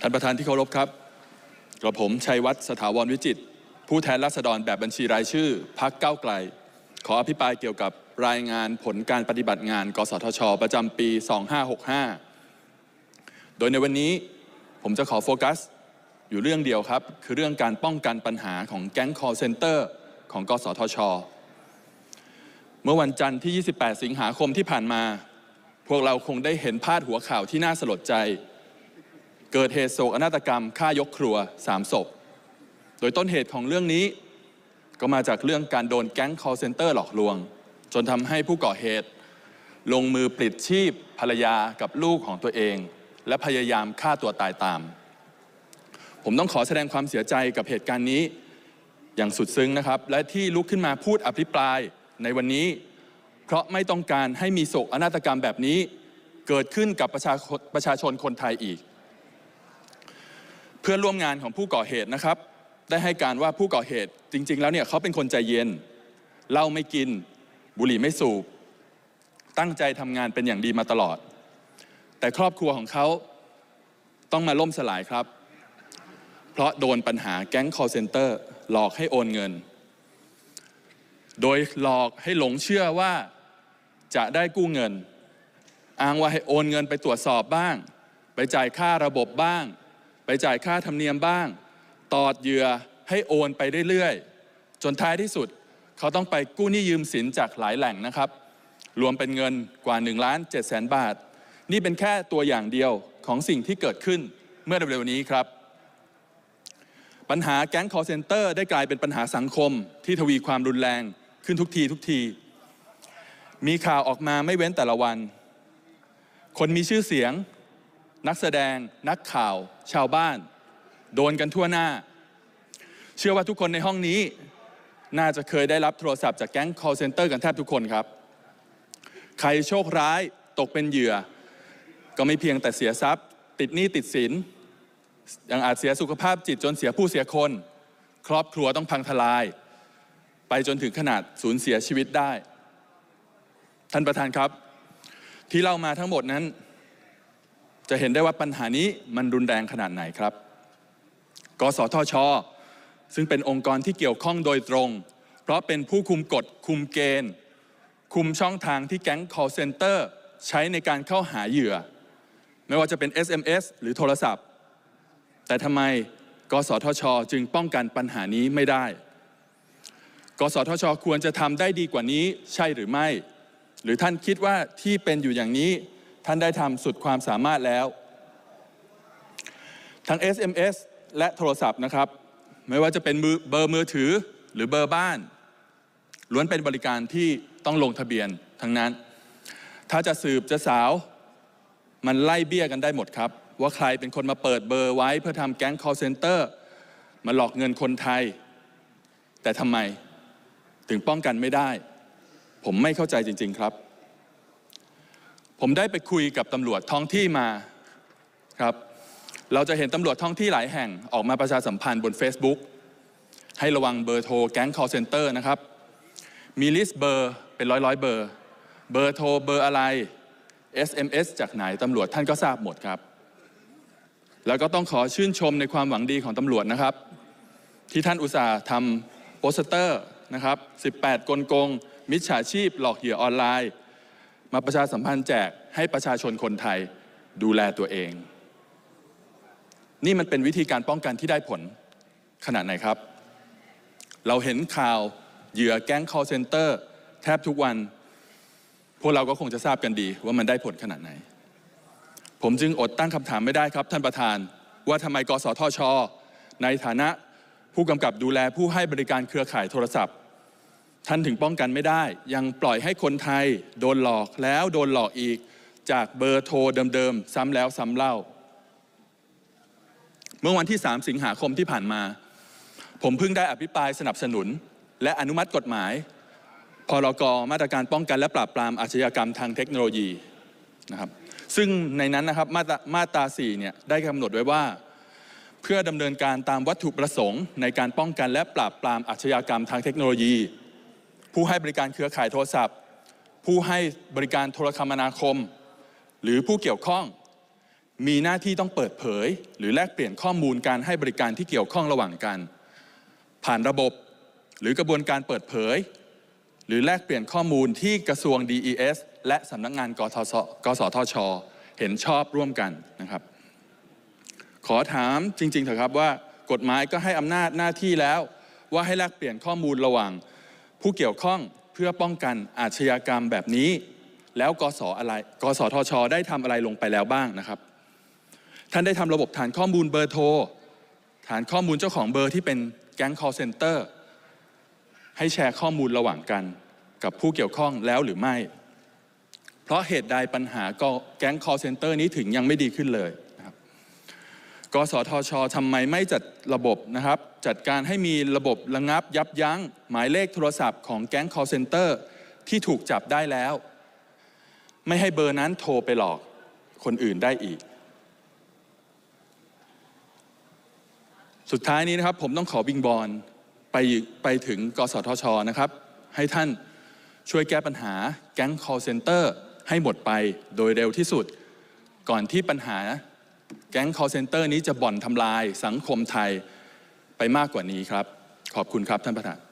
ท่านประธานที่เคารพครับ กระผมชัยวัฒน์สถาวรวิจิต ผู้แทนราษฎรแบบบัญชีรายชื่อพักเก้าไกล ขออภิปรายเกี่ยวกับรายงานผลการปฏิบัติงาน กสทช ประจำปี 2565 โดยในวันนี้ผมจะขอโฟกัสอยู่เรื่องเดียวครับ คือเรื่องการป้องกันปัญหาของแก๊งคอร์เซนเตอร์ ของกสทช เมื่อวันจันทร์ที่ 28 สิงหาคมที่ผ่านมา พวกเราคงได้เห็นพาดหัวข่าวที่น่าสลดใจเกิดเหตุโศกนาฏกรรมฆ่ายกครัว 3 ศพ โดยต้นเหตุของเรื่องนี้ ก็มาจากเรื่องการโดนแก๊ง call center หลอกลวง จนทำให้ผู้ก่อเหตุ ลงมือปลิดชีพภรรยากับลูกของตัวเอง และพยายามฆ่าตัวตายตาม ผมต้องขอแสดงความเสียใจกับเหตุการณ์นี้อย่างสุดซึ้งนะครับ และที่ลุกขึ้นมาพูดอภิปรายในวันนี้ เพราะไม่ต้องการให้มีโศกนาฏกรรมแบบนี้ เกิดขึ้นกับประชาประชาชนคนไทยอีกเพื่อนร่วมงานของผู้ก่อเหตุนะครับ ได้ให้การว่าผู้ก่อเหตุ จริง ๆ แล้วเนี่ยเขาเป็นคนใจเย็นเหล้าไม่กิน บุหรี่ไม่สูบ ตั้งใจทำงานเป็นอย่างดีมาตลอด แต่ครอบครัวของเขาต้องมาล่มสลายครับ เพราะโดนปัญหาแก๊ง call center หลอกให้โอนเงิน โดยหลอกให้หลงเชื่อว่าจะได้กู้เงินอ้างว่าให้โอนเงินไปตรวจสอบบ้าง ไปจ่ายค่าระบบบ้างไปจ่ายค่าธรรมเนียมบ้าง ตอดเหยื่อให้โอนไปเรื่อย ๆ จนท้ายที่สุด เขาต้องไปกู้หนี้ยืมสินจากหลายแหล่งนะครับ รวมเป็นเงินกว่า1ล้าน7แสนบาท นี่เป็นแค่ตัวอย่างเดียวของสิ่งที่เกิดขึ้นเมื่อเร็วๆนี้ครับ ปัญหาแก๊งร์เซนเตอร์ได้กลายเป็นปัญหาสังคมที่ทวีความรุนแรงขึ้นทุกที ทุกที มีข่าวออกมาไม่เว้นแต่ละวัน คนมีชื่อเสียงนักแสดงนักข่าว ชาวบ้าน โดนกันทั่วหน้า เชื่อว่าทุกคนในห้องนี้ น่าจะเคยได้รับโทรศัพท์จากแก๊ง call center กันแทบทุกคนครับ ใครโชคร้าย ตกเป็นเหยื่อ ก็ไม่เพียงแต่เสียทรัพย์ ติดหนี้ติดสินยังอาจเสียสุขภาพจิตจนเสียผู้เสียคน ครอบครัวต้องพังทลาย ไปจนถึงขนาดสูญเสียชีวิตได้ ท่านประธานครับ ที่เล่ามาทั้งหมดนั้นจะเห็นได้ว่าปัญหานี้มันรุนแรงขนาดไหนครับ กสทช ซึ่งเป็นองค์กรที่เกี่ยวข้องโดยตรง เพราะเป็นผู้คุมกฎ คุมเกณฑ์ คุมช่องทางที่แก๊ง call center ใช้ในการเข้าหาเหยื่อ ไม่ว่าจะเป็น SMS หรือโทรศัพท์ แต่ทำไมกสทช จึงป้องกันปัญหานี้ไม่ได้ กสทช ควรจะทำได้ดีกว่านี้ใช่หรือไม่ หรือท่านคิดว่าที่เป็นอยู่อย่างนี้ท่านได้ทำสุดความสามารถแล้ว ทั้ง SMS และโทรศัพท์นะครับ ไม่ว่าจะเป็นเบอร์มือถือหรือเบอร์บ้าน ล้วนเป็นบริการที่ต้องลงทะเบียนทั้งนั้น ถ้าจะสืบจะสาว มันไล่เบี้ยกันได้หมดครับ ว่าใครเป็นคนมาเปิดเบอร์ไว้ เพื่อทำแก๊ง call center มาหลอกเงินคนไทย แต่ทำไม ถึงป้องกันไม่ได้ ผมไม่เข้าใจจริง ๆครับผมได้ไปคุยกับตำรวจท้องที่มาครับ เราจะเห็นตำรวจท้องที่หลายแห่งออกมาประชาสัมพันธ์บน Facebook ให้ระวังเบอร์โทรแก๊ง call center นะครับ มีลิสต์เบอร์เป็นร้อยร้อยเบอร์ เบอร์โทรเบอร์อะไร SMS จากไหนตำรวจท่านก็ทราบหมดครับ แล้วก็ต้องขอชื่นชมในความหวังดีของตำรวจนะครับที่ท่านอุตส่าห์ทำโปสเตอร์นะครับ18 กลโกง มิจฉาชีพหลอกเหยื่อออนไลน์มาประชาสัมพันธ์แจก ให้ประชาชนคนไทยดูแลตัวเอง นี่มันเป็นวิธีการป้องกันที่ได้ผลขนาดไหน ครับ เราเห็นข่าว เหยื่อแก๊ง call center แทบทุกวัน พวกเราก็คงจะทราบกันดีว่ามันได้ผลขนาดไหน ผมจึงอดตั้งคำถามไม่ได้ครับ ท่านประธานว่าทำไมกสทช ในฐานะผู้กำกับดูแลผู้ให้บริการเครือข่ายโทรศัพท์ท่านถึงป้องกันไม่ได้ ยังปล่อยให้คนไทยโดนหลอกแล้วโดนหลอกอีกจากเบอร์โทรเดิมๆ ซ้ำแล้ว ซ้ำเล่า เมื่อวันที่ 3 สิงหาคมที่ผ่านมา ผมเพิ่งได้อภิปรายสนับสนุน และอนุมัติกฎหมายพรกมาตรการป้องกัน และปราบปรามอาชญากรรมทางเทคโนโลยีนะครับซึ่งในนั้นนะครับ มาตรมาตรา 4 เนี่ยได้กำหนดไว้ว่า เพื่อดำเนินการตามวัตถุประสงค์ ในการป้องกันและปราบปรามอาชญากรรมทางเทคโนโลยีผู้ให้บริการเครือข่ายโทรศัพท์ ผู้ให้บริการโทรคมนาคม หรือผู้เกี่ยวข้อง มีหน้าที่ต้องเปิดเผย หรือแลกเปลี่ยนข้อมูลการให้บริการที่เกี่ยวข้องระหว่างกัน ผ่านระบบหรือกระบวนการเปิดเผย หรือแลกเปลี่ยนข้อมูลที่กระทรวง DES และสำนักงงานกสทช เห็นชอบร่วมกันนะครับ ขอถามจริงๆเถอะครับว่า กฎหมายก็ให้อำนาจหน้าที่แล้วว่าให้แลกเปลี่ยนข้อมูลระหว่างผู้เกี่ยวข้องเพื่อป้องกันอาชญากรรมแบบนี้แล้วกสออะไรกสทช ได้ทำอะไรลงไปแล้วบ้างนะครับ ท่านได้ทำระบบฐานข้อมูลเบอร์โทร ฐานข้อมูลเจ้าของเบอร์ที่เป็นแก๊ง call center ให้แชร์ข้อมูลระหว่างกันกับผู้เกี่ยวข้องแล้วหรือไม่ เพราะเหตุใดปัญหาก็แก๊ง call center นี้ถึงยังไม่ดีขึ้นเลยกสทช ทำไม ไม่จัดระบบนะครับ จัดการให้มีระบบระงับยับยั้ง หมายเลขโทรศัพท์ของแก๊ง call center ที่ถูกจับได้แล้ว ไม่ให้เบอร์นั้นโทรไปหลอกคนอื่นได้อีก สุดท้ายนี้นะครับ ผมต้องขอบิงบอลไปไปถึงกสทชนะครับ ให้ท่านช่วยแก้ปัญหาแก๊ง call center ให้หมดไปโดยเร็วที่สุดก่อนที่ปัญหาแก๊ง call center นี้จะบ่อนทำลายสังคมไทยไปมากกว่านี้ครับ ขอบคุณครับท่านประธาน